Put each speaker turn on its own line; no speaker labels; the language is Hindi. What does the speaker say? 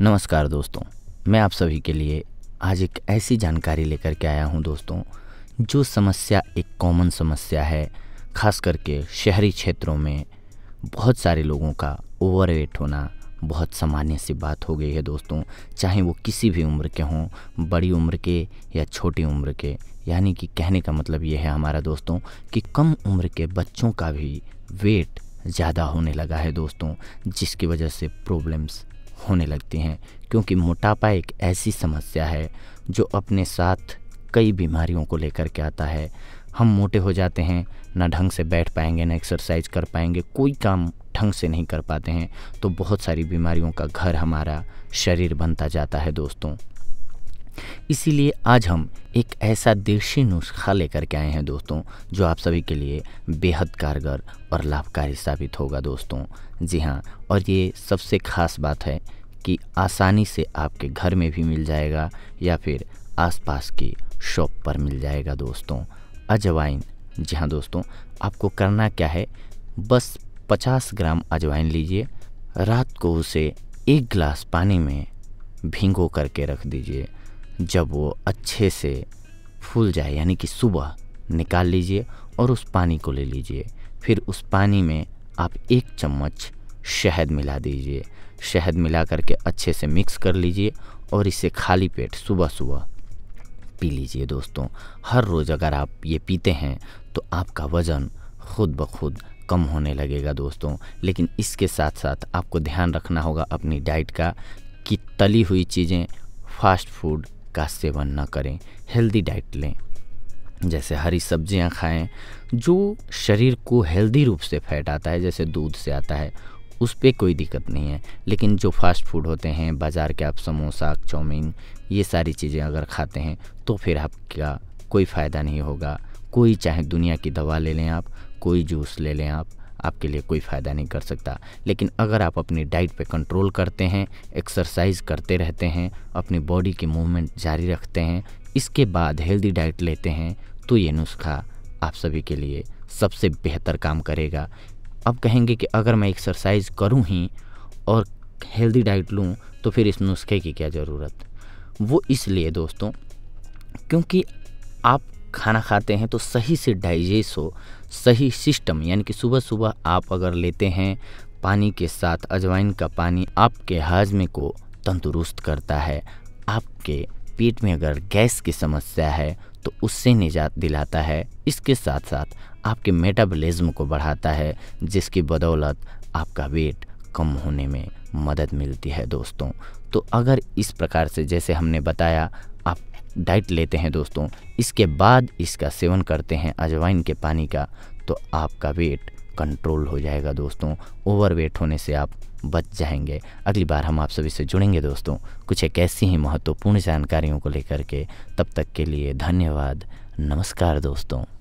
नमस्कार दोस्तों मैं आप सभी के लिए आज एक ऐसी जानकारी लेकर के आया हूं दोस्तों जो समस्या एक कॉमन समस्या है खास करके शहरी क्षेत्रों में बहुत सारे लोगों का ओवरवेट होना बहुत सामान्य सी बात हो गई है दोस्तों चाहे वो किसी भी उम्र के हों बड़ी उम्र के या छोटी उम्र के यानी कि कहने का मतलब ये है हमारा दोस्तों कि कम उम्र के बच्चों का भी वेट ज़्यादा होने लगा है दोस्तों जिसकी वजह से प्रॉब्लम्स होने लगती हैं क्योंकि मोटापा एक ऐसी समस्या है जो अपने साथ कई बीमारियों को लेकर के आता है हम मोटे हो जाते हैं ना ढंग से बैठ पाएंगे ना एक्सरसाइज कर पाएंगे कोई काम ढंग से नहीं कर पाते हैं तो बहुत सारी बीमारियों का घर हमारा शरीर बनता जाता है दोस्तों इसीलिए आज हम एक ऐसा देशी नुस्खा लेकर के आए हैं दोस्तों जो आप सभी के लिए बेहद कारगर और लाभकारी साबित होगा दोस्तों जी हाँ और ये सबसे ख़ास बात है कि आसानी से आपके घर में भी मिल जाएगा या फिर आसपास की शॉप पर मिल जाएगा दोस्तों अजवाइन जी हाँ दोस्तों आपको करना क्या है बस 50 ग्राम अजवाइन लीजिए रात को उसे एक गिलास पानी में भिंगो करके रख दीजिए जब वो अच्छे से फूल जाए यानी कि सुबह निकाल लीजिए और उस पानी को ले लीजिए फिर उस पानी में आप एक चम्मच शहद मिला दीजिए शहद मिला करके अच्छे से मिक्स कर लीजिए और इसे खाली पेट सुबह सुबह पी लीजिए दोस्तों हर रोज़ अगर आप ये पीते हैं तो आपका वज़न खुद ब खुद कम होने लगेगा दोस्तों लेकिन इसके साथ साथ आपको ध्यान रखना होगा अपनी डाइट का कि तली हुई चीज़ें फास्ट फूड का सेवन ना करें हेल्दी डाइट लें जैसे हरी सब्जियां खाएं जो शरीर को हेल्दी रूप से फैट आता है जैसे दूध से आता है उस पर कोई दिक्कत नहीं है लेकिन जो फास्ट फूड होते हैं बाज़ार के आप समोसा चाउमीन ये सारी चीज़ें अगर खाते हैं तो फिर आपका कोई फ़ायदा नहीं होगा कोई चाहे दुनिया की दवा ले लें आप कोई जूस ले लें आप आपके लिए कोई फ़ायदा नहीं कर सकता लेकिन अगर आप अपनी डाइट पे कंट्रोल करते हैं एक्सरसाइज करते रहते हैं अपनी बॉडी की मूवमेंट जारी रखते हैं इसके बाद हेल्दी डाइट लेते हैं तो ये नुस्खा आप सभी के लिए सबसे बेहतर काम करेगा अब कहेंगे कि अगर मैं एक्सरसाइज करूँ ही और हेल्दी डाइट लूँ तो फिर इस नुस्खे की क्या ज़रूरत वो इसलिए दोस्तों क्योंकि आप खाना खाते हैं तो सही से डाइजेस्ट हो सही सिस्टम यानी कि सुबह सुबह आप अगर लेते हैं पानी के साथ अजवाइन का पानी आपके हाजमे को तंदुरुस्त करता है आपके पेट में अगर गैस की समस्या है तो उससे निजात दिलाता है इसके साथ साथ आपके मेटाबॉलिज्म को बढ़ाता है जिसकी बदौलत आपका वेट कम होने में मदद मिलती है दोस्तों तो अगर इस प्रकार से जैसे हमने बताया आप डाइट लेते हैं दोस्तों इसके बाद इसका सेवन करते हैं अजवाइन के पानी का तो आपका वेट कंट्रोल हो जाएगा दोस्तों ओवरवेट होने से आप बच जाएंगे अगली बार हम आप सभी से जुड़ेंगे दोस्तों कुछ एक ऐसी ही महत्वपूर्ण जानकारियों को लेकर के तब तक के लिए धन्यवाद नमस्कार दोस्तों